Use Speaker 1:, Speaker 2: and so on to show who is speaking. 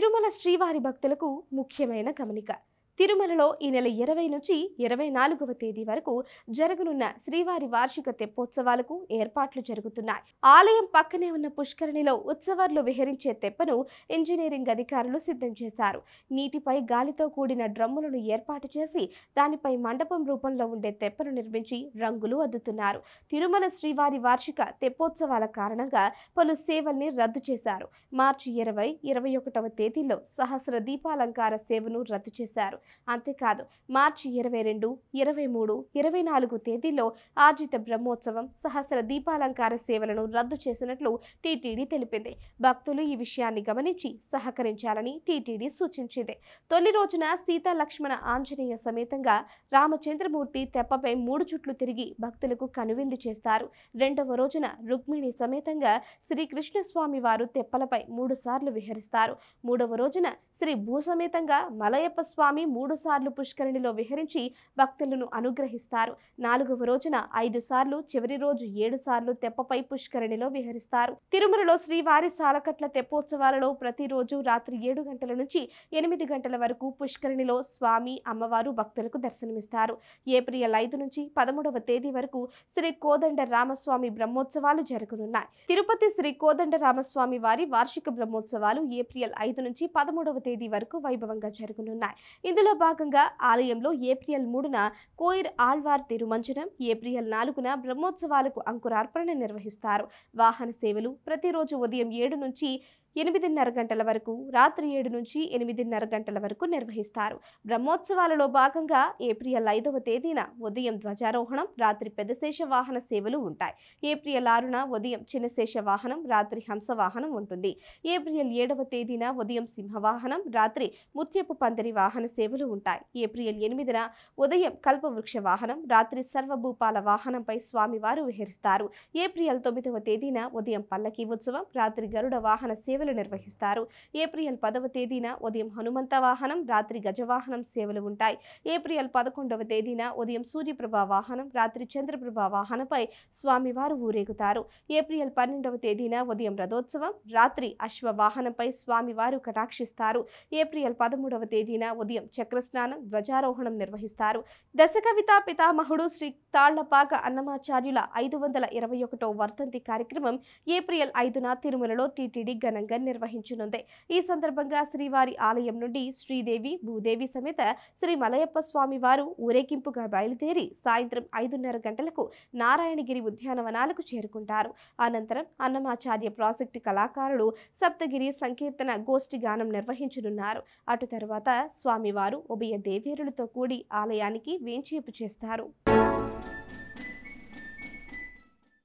Speaker 1: తిరుమల శ్రీవారి భక్తులకు ముఖ్యమైన గమనిక తిరుమలలో ఈ నెల ఇరవై నుంచి ఇరవై నాలుగవ తేదీ వరకు జరగనున్న శ్రీవారి వార్షిక తెప్పోత్సవాలకు ఏర్పాట్లు జరుగుతున్నాయి ఆలయం పక్కనే ఉన్న పుష్కరిణిలో ఉత్సవాలు విహరించే తెప్పను ఇంజనీరింగ్ అధికారులు సిద్ధం చేశారు నీటిపై గాలితో కూడిన డ్రమ్ములను ఏర్పాటు చేసి దానిపై మండపం రూపంలో ఉండే తెప్పను నిర్మించి రంగులు అద్దుతున్నారు తిరుమల శ్రీవారి వార్షిక తెప్పోత్సవాల కారణంగా పలు సేవల్ని రద్దు చేశారు మార్చి ఇరవై ఇరవై ఒకటవ తేదీలో సహస్ర దీపాలంకార సేవను రద్దు చేశారు అంతేకాదు మార్చి ఇరవై రెండు ఇరవై మూడు ఇరవై నాలుగు తేదీల్లో ఆర్జిత బ్రహ్మోత్సవం సహస్ర దీపాలంకార సేవలను రద్దు చేసినట్లు టీటీడీ తెలిపింది భక్తులు ఈ విషయాన్ని గమనించి సహకరించాలని టీటీడీ సూచించింది తొలి రోజున సీతా లక్ష్మణ ఆంజనేయ సమేతంగా రామచంద్రమూర్తి తెప్పపై మూడు చుట్లు తిరిగి భక్తులకు కనువిందు చేస్తారు రెండవ రోజున రుక్మిణి సమేతంగా శ్రీకృష్ణస్వామి వారు తెప్పలపై మూడు సార్లు విహరిస్తారు మూడవ రోజున శ్రీ భూసమేతంగా మలయప్ప స్వామి మూడు సార్లు పుష్కరిణిలో విహరించి భక్తులను అనుగ్రహిస్తారు నాలుగవ రోజున ఐదు సార్లు చివరి రోజు ఏడు సార్లు తెప్పపై పుష్కరిణిలో విహరిస్తారు తిరుమలలో శ్రీవారి సాలకట్ల తెప్పోత్సవాలలో ప్రతిరోజు రాత్రి ఏడు గంటల నుంచి ఎనిమిది గంటల వరకు పుష్కరిణిలో స్వామి అమ్మవారు భక్తులకు దర్శనమిస్తారు ఏప్రిల్ ఐదు నుంచి పదమూడవ తేదీ వరకు శ్రీ కోదండ రామస్వామి బ్రహ్మోత్సవాలు జరగనున్నాయి తిరుపతి శ్రీ కోదండ రామస్వామి వారి వార్షిక బ్రహ్మోత్సవాలు ఏప్రిల్ ఐదు నుంచి పదమూడవ తేదీ వరకు వైభవంగా జరగనున్నాయి ఇందులో ఇందులో భాగంగా ఆలయంలో ఏప్రిల్ మూడున కోయిర్ ఆళ్వార్ తిరుమంజనం ఏప్రిల్ నాలుగున బ్రహ్మోత్సవాలకు అంకురార్పణ నిర్వహిస్తారు వాహన సేవలు ప్రతిరోజు ఉదయం ఏడు నుంచి ఎనిమిదిన్నర గంటల వరకు రాత్రి ఏడు నుంచి ఎనిమిదిన్నర గంటల వరకు నిర్వహిస్తారు బ్రహ్మోత్సవాలలో భాగంగా ఏప్రిల్ ఐదవ తేదీన ఉదయం ధ్వజారోహణం రాత్రి పెదశేష వాహన సేవలు ఉంటాయి ఏప్రిల్ ఆరున ఉదయం చిన్నశేష వాహనం రాత్రి హంస వాహనం ఉంటుంది ఏప్రిల్ ఏడవ తేదీన ఉదయం సింహవాహనం రాత్రి ముత్యపు పందిరి వాహన సేవలు ఉంటాయి ఏప్రిల్ ఎనిమిదిన ఉదయం కల్పవృక్ష వాహనం రాత్రి సర్వభూపాల వాహనంపై స్వామివారు విహరిస్తారు ఏప్రిల్ తొమ్మిదవ తేదీన ఉదయం పల్లకీ ఉత్సవం రాత్రి గరుడ వాహన సేవ సేవలు నిర్వహిస్తారు ఏప్రిల్ పదవ తేదీన ఉదయం హనుమంత వాహనం రాత్రి గజవాహనం సేవలు ఉంటాయి ఏప్రిల్ పదకొండవ తేదీన ఉదయం సూర్యప్రభ వాహనం రాత్రి చంద్రప్రభ వాహనంపై స్వామివారు ఊరేగుతారు ఏప్రిల్ పన్నెండవ తేదీన ఉదయం రథోత్సవం రాత్రి అశ్వ వాహనంపై స్వామివారు కటాక్షిస్తారు ఏప్రిల్ పదమూడవ తేదీన ఉదయం చక్రస్నానం ధ్వజారోహణం నిర్వహిస్తారు దశకవిత పితామహుడు శ్రీ తాళ్లపాక అన్నమాచార్యుల ఐదు వందల ఇరవై ఒకటో వర్ధంతి కార్యక్రమం ఏప్రిల్ ఐదున తిరుమలలో టీటీడీ ఘనంగా ఘనంగా నిర్వహించనుంది ఈ సందర్భంగా శ్రీవారి ఆలయం నుండి శ్రీదేవి భూదేవి సమేత శ్రీ మలయప్ప స్వామి వారు ఊరేగింపుగా బయలుదేరి సాయంత్రం ఐదున్నర గంటలకు నారాయణగిరి ఉద్యానవనాలకు చేరుకుంటారు అనంతరం అన్నమాచార్య ప్రాజెక్టు కళాకారులు సప్తగిరి సంకీర్తన గోష్ఠి గానం నిర్వహించనున్నారు అటు తర్వాత స్వామివారు ఉభయ దేవేరులతో కూడి ఆలయానికి వేంచేపు చేస్తారు